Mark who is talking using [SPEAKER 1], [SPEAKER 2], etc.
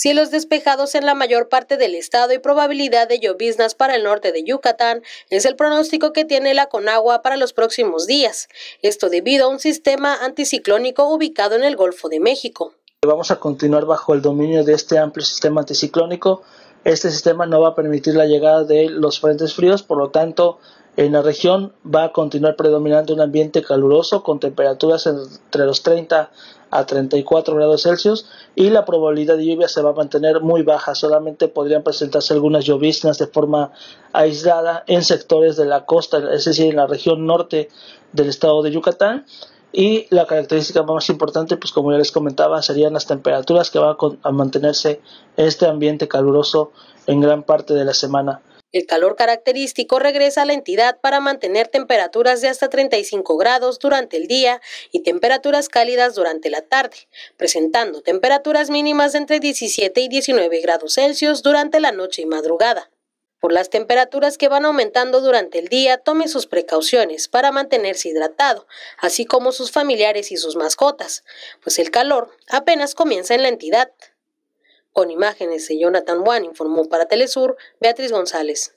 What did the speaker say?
[SPEAKER 1] Cielos despejados en la mayor parte del estado y probabilidad de lloviznas para el norte de Yucatán es el pronóstico que tiene la Conagua para los próximos días, esto debido a un sistema anticiclónico ubicado en el Golfo de México.
[SPEAKER 2] Vamos a continuar bajo el dominio de este amplio sistema anticiclónico este sistema no va a permitir la llegada de los frentes fríos, por lo tanto, en la región va a continuar predominando un ambiente caluroso con temperaturas entre los 30 a 34 grados Celsius y la probabilidad de lluvia se va a mantener muy baja. Solamente podrían presentarse algunas lloviznas de forma aislada en sectores de la costa, es decir, en la región norte del estado de Yucatán y la característica más importante, pues como ya les comentaba, serían las temperaturas que van a, mantenerse este ambiente caluroso en gran parte de la semana.
[SPEAKER 1] El calor característico regresa a la entidad para mantener temperaturas de hasta 35 grados durante el día y temperaturas cálidas durante la tarde, presentando temperaturas mínimas de entre 17 y 19 grados Celsius durante la noche y madrugada. Por las temperaturas que van aumentando durante el día, tome sus precauciones para mantenerse hidratado, así como sus familiares y sus mascotas, pues el calor apenas comienza en la entidad.
[SPEAKER 2] Con imágenes de Jonathan Juan informó para Telesur Beatriz González.